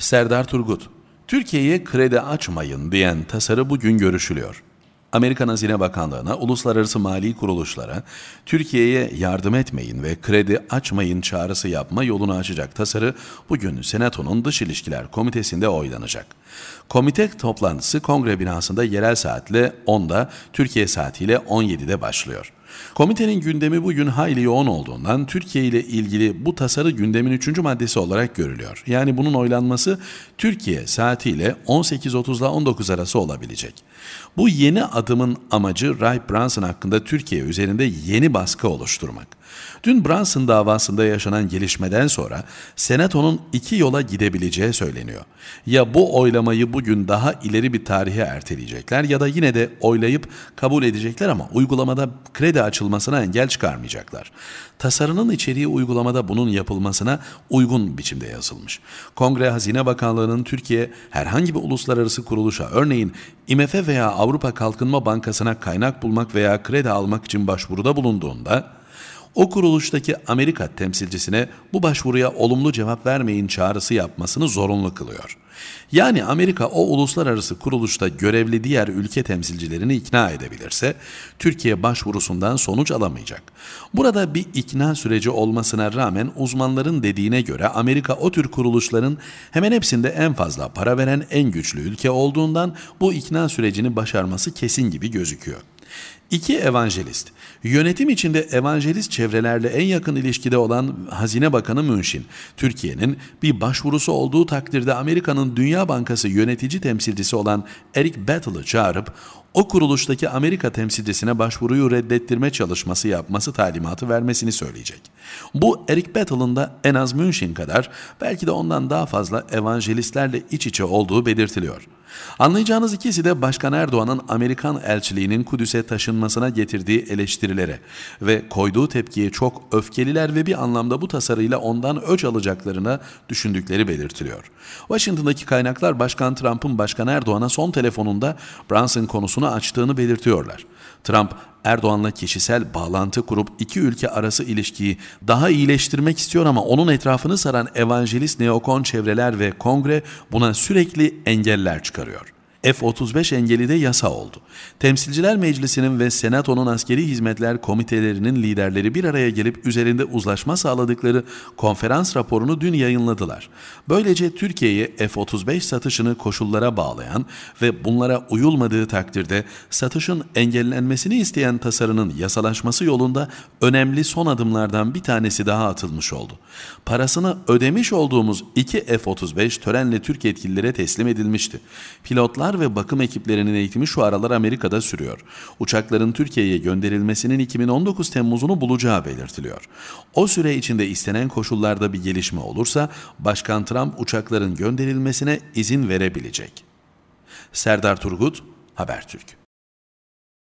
Serdar Turgut, Türkiye'ye kredi açmayın diyen tasarı bugün görüşülüyor. Amerikan Hazine Bakanlığı'na, uluslararası mali kuruluşlara Türkiye'ye yardım etmeyin ve kredi açmayın çağrısı yapma yolunu açacak tasarı bugün Senato'nun Dış İlişkiler Komitesi'nde oylanacak. Komite toplantısı kongre binasında yerel saatle 10'da, Türkiye saatiyle 17'de başlıyor. Komitenin gündemi bugün hayli yoğun olduğundan Türkiye ile ilgili bu tasarı gündemin 3. maddesi olarak görülüyor. Yani bunun oylanması Türkiye saatiyle 18.30 ile 19 arası olabilecek. Bu yeni adımın amacı Ray Branson hakkında Türkiye üzerinde yeni baskı oluşturmak. Dün Branson davasında yaşanan gelişmeden sonra Senato'nun iki yola gidebileceği söyleniyor. Ya bu oylamayı bugün daha ileri bir tarihe erteleyecekler ya da yine de oylayıp kabul edecekler ama uygulamada kredi de açılmasına engel çıkarmayacaklar. Tasarının içeriği uygulamada bunun yapılmasına uygun biçimde yazılmış. Kongre Hazine Bakanlığı'nın Türkiye herhangi bir uluslararası kuruluşa örneğin IMF veya Avrupa Kalkınma Bankası'na kaynak bulmak veya kredi almak için başvuruda bulunduğunda o kuruluştaki Amerika temsilcisine bu başvuruya olumlu cevap vermeyin çağrısı yapmasını zorunlu kılıyor. Yani Amerika o uluslararası kuruluşta görevli diğer ülke temsilcilerini ikna edebilirse Türkiye başvurusundan sonuç alamayacak. Burada bir ikna süreci olmasına rağmen uzmanların dediğine göre Amerika o tür kuruluşların hemen hepsinde en fazla para veren en güçlü ülke olduğundan bu ikna sürecini başarması kesin gibi gözüküyor. İki evangelist. Yönetim içinde evangelist çevrelerle en yakın ilişkide olan Hazine Bakanı Münşin, Türkiye'nin bir başvurusu olduğu takdirde Amerika'nın Dünya Bankası yönetici temsilcisi olan Eric Battle'ı çağırıp o kuruluştaki Amerika temsilcisine başvuruyu reddettirme çalışması yapması talimatı vermesini söyleyecek. Bu Eric Battle'ın da en az Münşin kadar belki de ondan daha fazla evangelistlerle iç içe olduğu belirtiliyor.'' Anlayacağınız ikisi de Başkan Erdoğan'ın Amerikan elçiliğinin Kudüs'e taşınmasına getirdiği eleştirilere ve koyduğu tepkiye çok öfkeliler ve bir anlamda bu tasarıyla ondan öç alacaklarına düşündükleri belirtiliyor. Washington'daki kaynaklar Başkan Trump'ın Başkan Erdoğan'a son telefonunda Branson konusunu açtığını belirtiyorlar. Trump, Erdoğan'la kişisel bağlantı kurup iki ülke arası ilişkiyi daha iyileştirmek istiyor ama onun etrafını saran evangelist neokon çevreler ve kongre buna sürekli engeller çıkarıyor. F-35 engeli de yasa oldu. Temsilciler Meclisi'nin ve Senato'nun askeri hizmetler komitelerinin liderleri bir araya gelip üzerinde uzlaşma sağladıkları konferans raporunu dün yayınladılar. Böylece Türkiye'ye F-35 satışını koşullara bağlayan ve bunlara uyulmadığı takdirde satışın engellenmesini isteyen tasarının yasalaşması yolunda önemli son adımlardan bir tanesi daha atılmış oldu. Parasını ödemiş olduğumuz iki F-35 törenle Türk yetkililere teslim edilmişti. Pilotlar uzmanlar ve bakım ekiplerinin eğitimi şu aralar Amerika'da sürüyor. Uçakların Türkiye'ye gönderilmesinin 2019 Temmuz'unu bulacağı belirtiliyor. O süre içinde istenen koşullarda bir gelişme olursa Başkan Trump uçakların gönderilmesine izin verebilecek. Serdar Turgut, Habertürk.